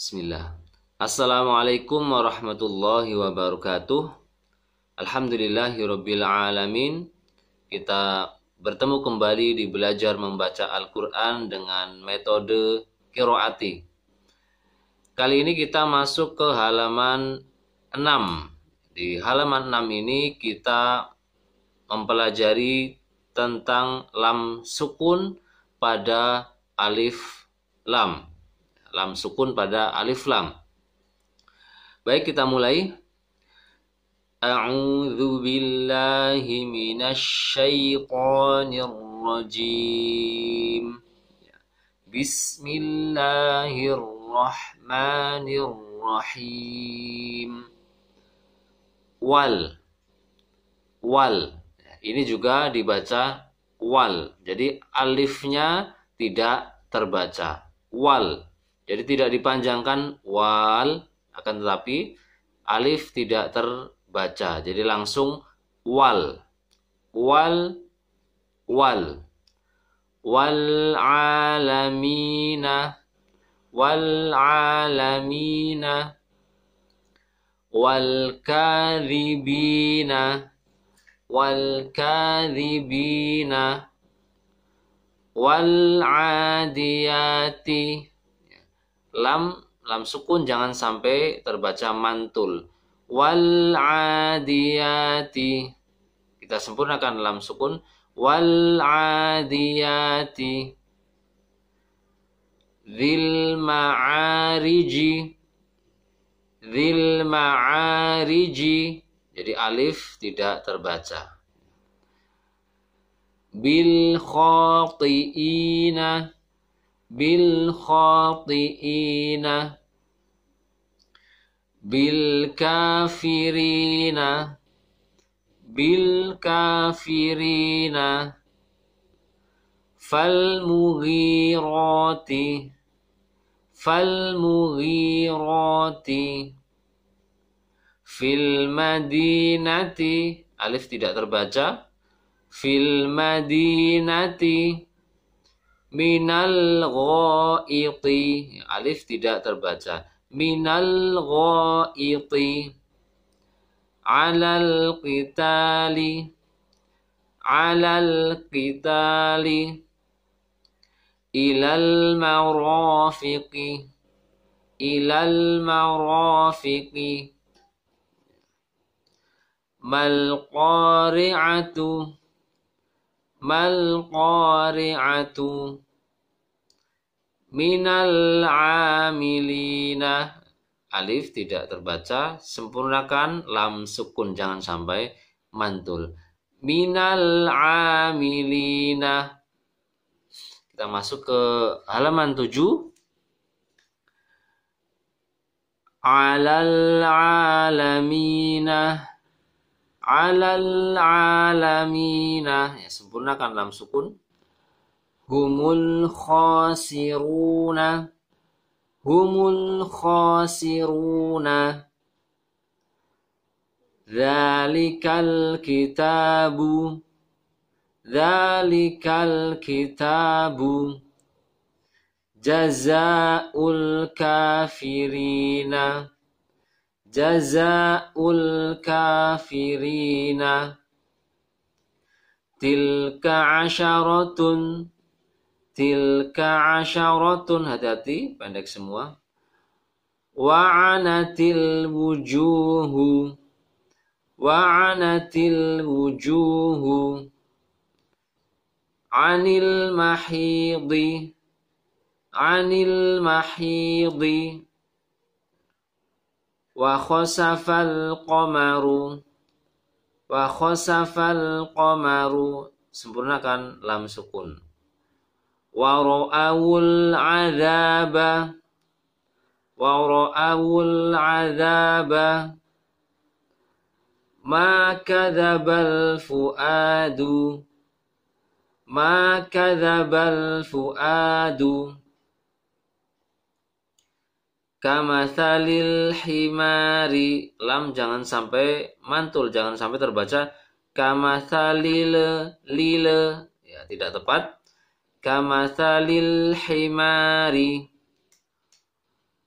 Bismillah. Assalamualaikum warahmatullahi wabarakatuh. Alhamdulillahirabbil alamin. Kita bertemu kembali di belajar membaca Al-Qur'an dengan metode qiraati. Kali ini kita masuk ke halaman 6. Di halaman 6 ini kita mempelajari tentang lam sukun pada alif lam lam sukun pada alif lam. Baik kita mulai. A'udzu billahi minasy syaithanir rajim. Bismillahirrahmanirrahim. Wal. Wal. Ini juga dibaca wal. Jadi alifnya tidak terbaca. Wal. Jadi tidak dipanjangkan wal akan tetapi alif tidak terbaca. Jadi langsung wal. Wal wal wal alamina wal alamina wal kadhibina wal kadhibina wal adiyati lam lam sukun jangan sampai terbaca mantul wal adiyati kita sempurnakan lam sukun wal adiyati zil ma'ariji zil ma'ariji jadi alif tidak terbaca bil khati'ina bil khati'ina bil kafirina bil kafirina fal mughirati fal mughirati fil madinati alif tidak terbaca fil madinati minal ghaiti alif tidak terbaca minal ghaiti alal qitali alal qitali ilal marafiqi ilal marafiqi mal qari'atu mal qari'atu minal amilina alif tidak terbaca sempurnakan lam sukun jangan sampai mantul minal amilina kita masuk ke halaman 7 alal alamina alal alamina ya sempurnakan lam sukun humul khasiruna humul khasiruna Zalikal kitabu Zalikal kitabu Jazaul kafirina jazaul kafirina tilka asharatun tilka asharatun hati-hati pendek semua wa'anatil wujuhu wa'anatil wujuhu anil mahidi anil mahidi وخسف القمر وخسف القمر sempurnakan lam sukun Wara'ul azaba Wara'ul azaba ma kadzabal fuadu ma kadzabal fuadu Kamasalil himari lam jangan sampai mantul, jangan sampai terbaca kamathalil lile ya tidak tepat. Kamasalil himari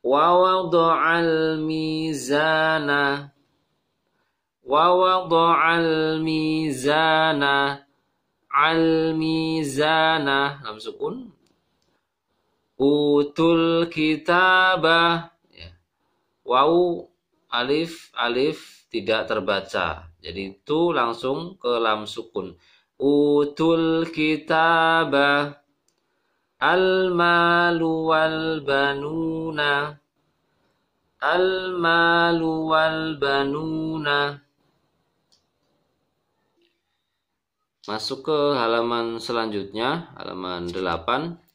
al mizana al mizana al mizana lam sukun utul kitabah ya. wau alif alif tidak terbaca jadi tu langsung ke lam sukun utul kitabah al malu wal banuna al malu wal banuna masuk ke halaman selanjutnya halaman 8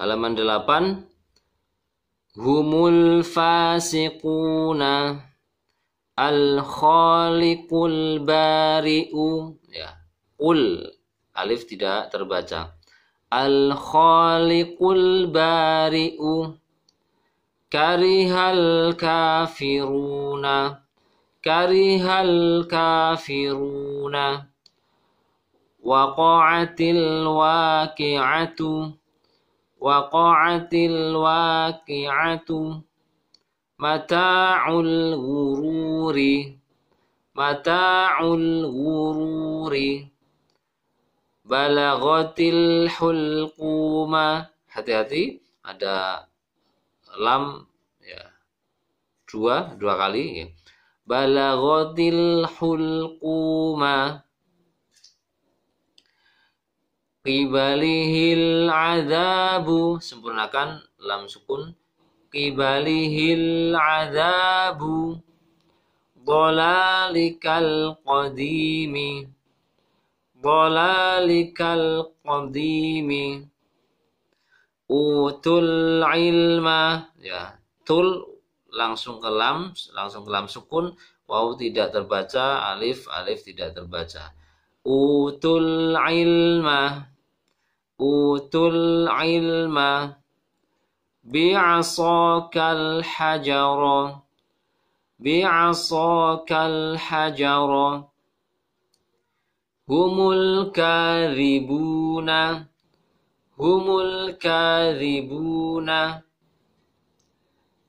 Halaman 8. Humul fasiquna al-khaliqul bari'u ya. Ul alif tidak terbaca. Al-khaliqul bari'u karihal kafiruna karihal kafiruna waqa'atil waqi'atu waqa'atil waqi'atu mata'ul ghururi mata'ul ghururi balaghatil hulquma hati-hati ada lam ya dua dua kali ya. balaghatil hulquma Qibalihil azabu. Sempurnakan lam sukun. Qibalihil azabu. Dolalikal qadimi. Dolalikal qadimi. Utul ilma. Ya. Tul langsung ke lam. Langsung ke lam sukun. wau tidak terbaca. Alif. Alif tidak terbaca. أوتوا العلم أوتوا العلم بعصاك الحجر بعصاك الحجر هم الكاذبون هم الكاذبون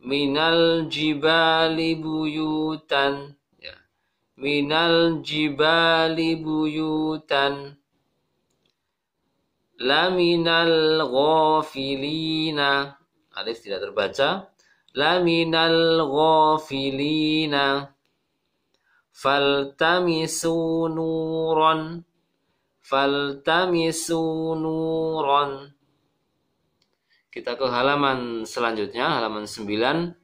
من الجبال بيوتا minal jibali buyutan laminal ghafilina alif tidak terbaca laminal ghafilina faltamisu nuran faltamisu nuran kita ke halaman selanjutnya halaman 9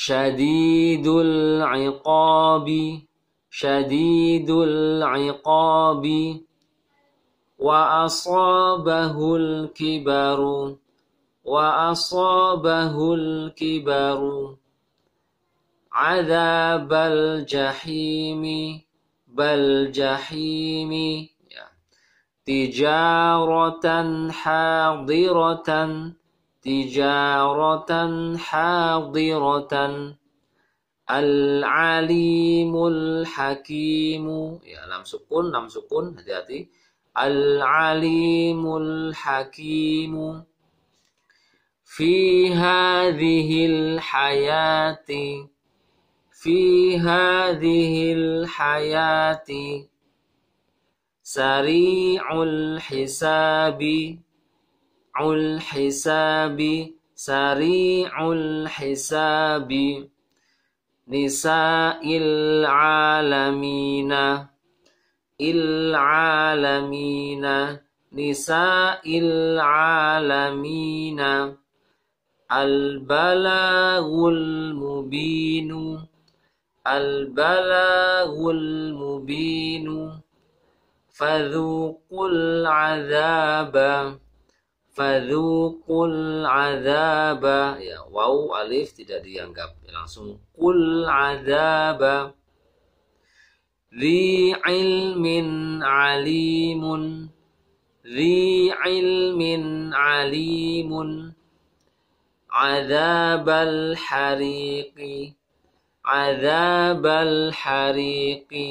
شديد العقاب شديد العقاب وأصابه الكبر وأصابه الكبر عذاب الجحيم بل جحيم تجارة حاضرة تجاره حاضره العليم الحكيم يا لام سكون لام سكون هاتي هاتي العليم الحكيم في هذه الحياة في هذه الحياة سريع الحساب الحساب سريع الحساب نساء العالمين العالمين نساء العالمين البلاغ المبين البلاغ المبين فذوقوا العذاب fadzukul azaba ya waw alif tidak dianggap ya, langsung kul azaba Zi ilmin alimun Zi ilmin alimun Azabal hariqi Azabal hariqi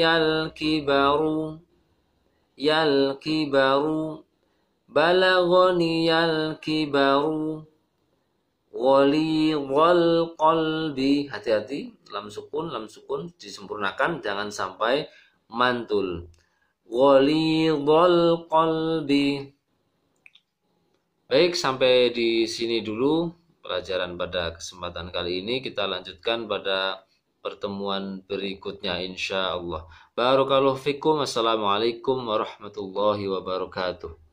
al kibaru yal kibaru balagoni yal kibaru wali wal qalbi hati-hati lam sukun lam sukun disempurnakan jangan sampai mantul wal qalbi baik sampai di sini dulu pelajaran pada kesempatan kali ini kita lanjutkan pada pertemuan berikutnya insya Allah. Barakallahu fikum. Assalamualaikum warahmatullahi wabarakatuh.